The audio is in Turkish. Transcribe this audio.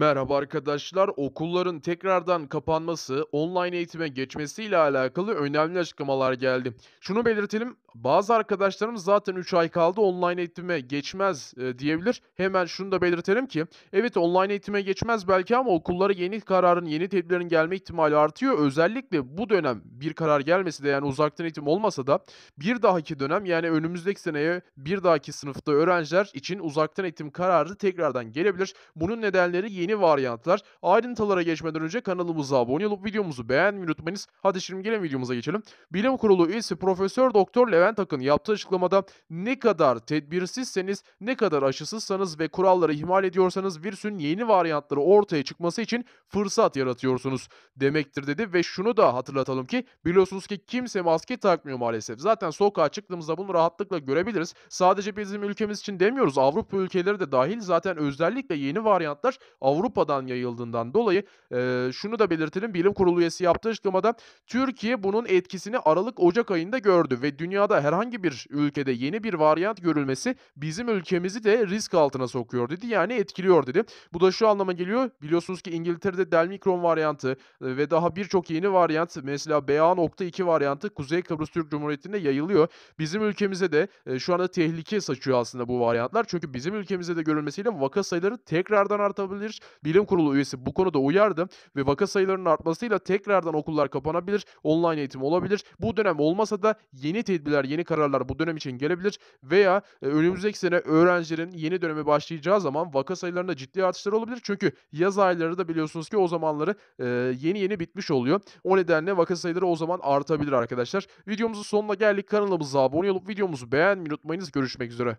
Merhaba arkadaşlar. Okulların tekrardan kapanması, online eğitime geçmesiyle alakalı önemli açıklamalar geldi. Şunu belirtelim. Bazı arkadaşlarımız zaten 3 ay kaldı online eğitime geçmez e, diyebilir. Hemen şunu da belirtelim ki evet online eğitime geçmez belki ama okullara yeni kararın, yeni tedbirlerin gelme ihtimali artıyor. Özellikle bu dönem bir karar gelmesi de yani uzaktan eğitim olmasa da bir dahaki dönem yani önümüzdeki seneye bir dahaki sınıfta öğrenciler için uzaktan eğitim kararı tekrardan gelebilir. Bunun nedenleri yeni yeni varyantlar. Ayrıntılara geçmeden önce kanalımıza abone olup videomuzu beğenmeyi unutmayınız. Hadi şimdi gelin videomuza geçelim. Bilim Kurulu üyesi Profesör Doktor Levent Akın yaptığı açıklamada ne kadar tedbirsizseniz, ne kadar aşısızsanız ve kuralları ihmal ediyorsanız virüsün yeni varyantları ortaya çıkması için fırsat yaratıyorsunuz demektir dedi ve şunu da hatırlatalım ki biliyorsunuz ki kimse maske takmıyor maalesef. Zaten sokağa çıktığımızda bunu rahatlıkla görebiliriz. Sadece bizim ülkemiz için demiyoruz. Avrupa ülkeleri de dahil zaten özellikle yeni varyantlar Avrupa'dan yayıldığından dolayı e, şunu da belirtelim. Bilim Kurulu üyesi yaptığı açıklamada Türkiye bunun etkisini Aralık-Ocak ayında gördü ve dünyada herhangi bir ülkede yeni bir varyant görülmesi bizim ülkemizi de risk altına sokuyor dedi. Yani etkiliyor dedi. Bu da şu anlama geliyor. Biliyorsunuz ki İngiltere'de Delmikron varyantı ve daha birçok yeni varyant mesela BA.2 varyantı Kuzey Kıbrıs Türk Cumhuriyeti'nde yayılıyor. Bizim ülkemize de e, şu anda tehlike saçıyor aslında bu varyantlar. Çünkü bizim ülkemizde de görülmesiyle vaka sayıları tekrardan artabilir. Bilim Kurulu üyesi bu konuda uyardı ve vaka sayılarının artmasıyla tekrardan okullar kapanabilir, online eğitim olabilir. Bu dönem olmasa da yeni tedbirler, yeni kararlar bu dönem için gelebilir veya e, önümüzdeki sene öğrencilerin yeni döneme başlayacağı zaman vaka sayılarında ciddi artışlar olabilir. Çünkü yaz ayları da biliyorsunuz ki o zamanları e, yeni yeni bitmiş oluyor. O nedenle vaka sayıları o zaman artabilir arkadaşlar. Videomuzun sonuna geldik. Kanalımıza abone olup videomuzu beğenmeyi unutmayınız. Görüşmek üzere.